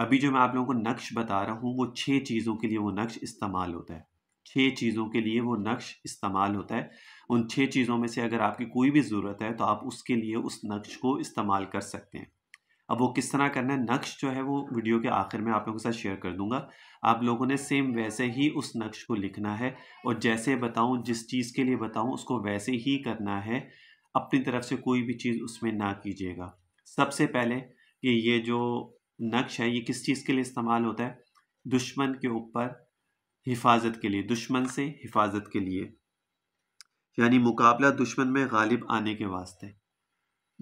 अभी जो मैं आप लोगों को नक्श बता रहा हूँ वो छः चीज़ों के लिए वो नक्श इस्तेमाल होता है छः चीज़ों के लिए वो नक्श इस्तेमाल होता है उन छः चीज़ों में से अगर आपकी कोई भी ज़रूरत है तो आप उसके लिए उस नक्श को इस्तेमाल कर सकते हैं अब वो किस तरह करना है नक्श जो है वो वीडियो के आखिर में आप लोगों के साथ शेयर कर दूंगा आप लोगों ने सेम वैसे ही उस नक्श को लिखना है और जैसे बताऊं जिस चीज़ के लिए बताऊं उसको वैसे ही करना है अपनी तरफ से कोई भी चीज़ उसमें ना कीजिएगा सबसे पहले कि ये जो नक्श है ये किस चीज़ के लिए इस्तेमाल होता है दुश्मन के ऊपर हिफाजत के लिए दुश्मन से हिफाजत के लिए यानी मुकाबला दुश्मन में गालिब आने के वास्ते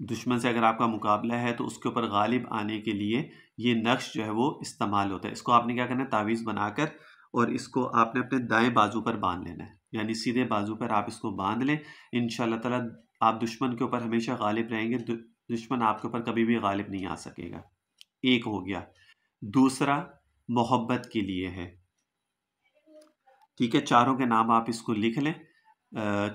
दुश्मन से अगर आपका मुकाबला है तो उसके ऊपर गालिब आने के लिए ये नक्श जो है वो इस्तेमाल होता है इसको आपने क्या करना है तावीज़ बनाकर और इसको आपने अपने दाएं बाजू पर बांध लेना है यानी सीधे बाजू पर आप इसको बांध लें इन ताला आप दुश्मन के ऊपर हमेशा गालिब रहेंगे दुश्मन आपके ऊपर कभी भी गालिब नहीं आ सकेगा एक हो गया दूसरा मोहब्बत के लिए है ठीक है चारों के नाम आप इसको लिख लें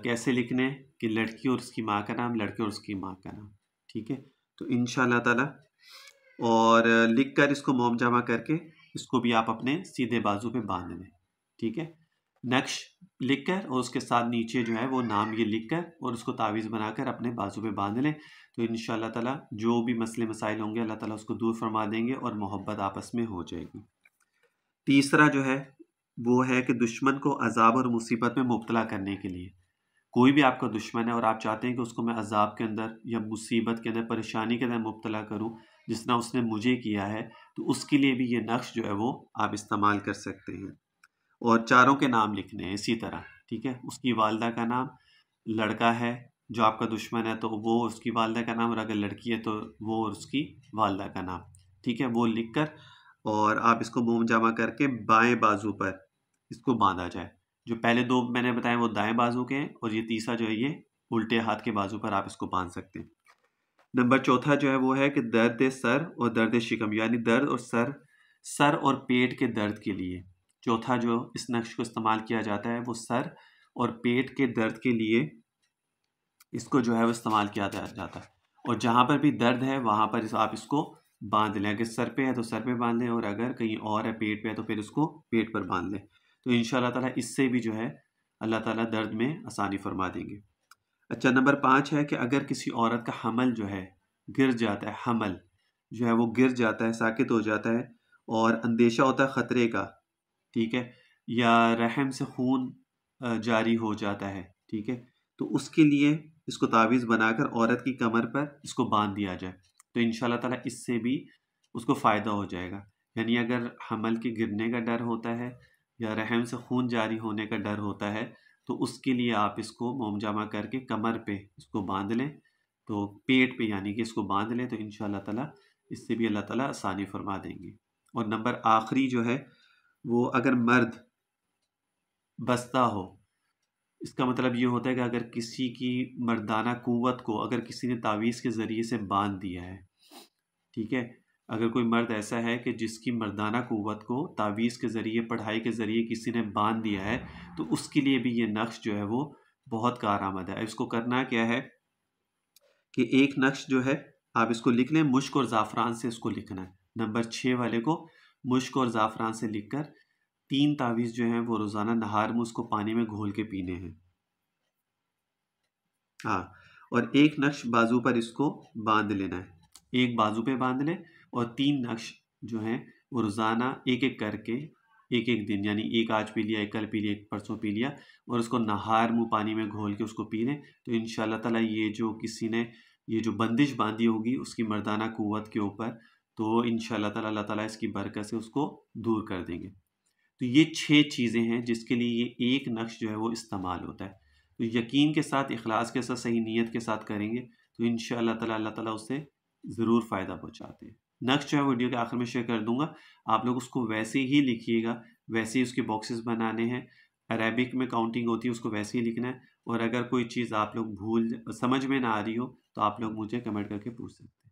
कैसे लिखने कि लड़की और उसकी माँ का नाम लड़के और उसकी माँ का नाम ठीक है तो इन ताला और लिखकर इसको मोम जमा करके इसको भी आप अपने सीधे बाजू पे बांध लें ठीक है नक्श लिख कर और उसके साथ नीचे जो है वो नाम ये लिख कर और उसको तावीज़ बनाकर अपने बाजू पे बांध लें तो इन ताला जो भी मसले मसाइल होंगे अल्लाह ताला उसको दूर फरमा देंगे और मोहब्बत आपस में हो जाएगी तीसरा जो है वो है कि दुश्मन को अजाब और मुसीबत में मुबतला करने के लिए कोई भी आपका दुश्मन है और आप चाहते हैं कि उसको मैं अजाब के अंदर या मुसीबत के अंदर परेशानी के अंदर मुबतला करूँ जिस तरह उसने मुझे किया है तो उसके लिए भी ये नक्श जो है वो आप इस्तेमाल कर सकते हैं और चारों के नाम लिखने हैं इसी तरह ठीक है उसकी वालदा का नाम लड़का है जो आपका दुश्मन है तो वो उसकी वालदा का नाम और अगर लड़की है तो वो और उसकी वालदा का नाम ठीक है वो लिख कर और आप इसको मोम जमा करके बाएं बाजू पर इसको बांधा जाए जो पहले दो मैंने बताए वो दाएं बाजू के हैं और ये तीसरा जो है ये उल्टे हाथ के बाजू पर आप इसको बांध सकते हैं नंबर चौथा जो है वो है कि दर्द सर और दर्द शिकम यानी दर्द और सर सर और पेट के दर्द के लिए चौथा जो इस नक्श को इस्तेमाल किया जाता है वो सर और पेट के दर्द के लिए इसको जो है वो इस्तेमाल किया जाता है और जहाँ पर भी दर्द है वहाँ पर इस आप इसको बांध लें अगर सर पे है तो सर पे बांध लें और अगर कहीं और है पेट पे है तो फिर उसको पेट पर बांध लें तो इन ताला इससे भी जो है अल्लाह ताला दर्द में आसानी फरमा देंगे अच्छा नंबर पाँच है कि अगर किसी औरत का हमल जो है गिर जाता है हमल जो है वो गिर जाता है साकित हो जाता है और अंदेशा होता है ख़तरे का ठीक है या रहम से खून जारी हो जाता है ठीक है तो उसके लिए इसको तावीज़ बनाकर औरत की कमर पर इसको बांध दिया जाए तो इन ताला इससे भी उसको फ़ायदा हो जाएगा यानी अगर हमल के गिरने का डर होता है या रहम से खून जारी होने का डर होता है तो उसके लिए आप इसको मोमजामा करके कमर पे इसको बांध लें तो पेट पे यानी कि इसको बांध लें तो इन ताला इससे भी अल्लाह ताला आसानी फरमा देंगे और नंबर आखिरी जो है वो अगर मर्द बसता हो इसका मतलब ये होता है कि अगर किसी की मर्दाना क़वत को अगर किसी ने तावीज़ के ज़रिए से बांध दिया है ठीक है अगर कोई मर्द ऐसा है कि जिसकी मर्दाना क़वत को तावीज़ के ज़रिए पढ़ाई के ज़रिए किसी ने बांध दिया है तो उसके लिए भी ये नक्श जो है वो बहुत कार आमद है इसको करना क्या है कि एक नक्श जो है आप इसको लिख लें मुश्क और ज़ाफ़रान से इसको लिखना है नंबर छः वाले को मुश्क और ज़ाफ़रान से लिख कर तीन तावीज़ जो हैं वो रोज़ाना नहार में उसको पानी में घोल के पीने हैं हाँ और एक नक्श बाजू पर इसको बांध लेना है एक बाजू पे बांध लें और तीन नक्श जो हैं वो रोज़ाना एक एक करके एक एक दिन यानी एक आज पी लिया एक कल पी लिया एक परसों पी लिया और उसको नहार मुँह पानी में घोल के उसको पी लें तो इन ताला ये जो किसी ने ये जो बंदिश बांधी होगी उसकी मर्दाना क़वत के ऊपर तो इन ताला अल्लाह ताला इसकी बरकत से उसको दूर कर देंगे तो ये छः चीज़ें हैं जिसके लिए ये एक नक्श जो है वो इस्तेमाल होता है तो यकीन के साथ अखलास के साथ सही नीयत के साथ करेंगे तो इन ताला अल्लाह ताला उससे ज़रूर फ़ायदा पहुँचाते हैं नक्श जो है वीडियो के आखिर में शेयर कर दूंगा आप लोग उसको वैसे ही लिखिएगा वैसे ही उसके बॉक्सेस बनाने हैं अरेबिक में काउंटिंग होती है उसको वैसे ही लिखना है और अगर कोई चीज़ आप लोग भूल समझ में ना आ रही हो तो आप लोग मुझे कमेंट करके पूछ सकते हैं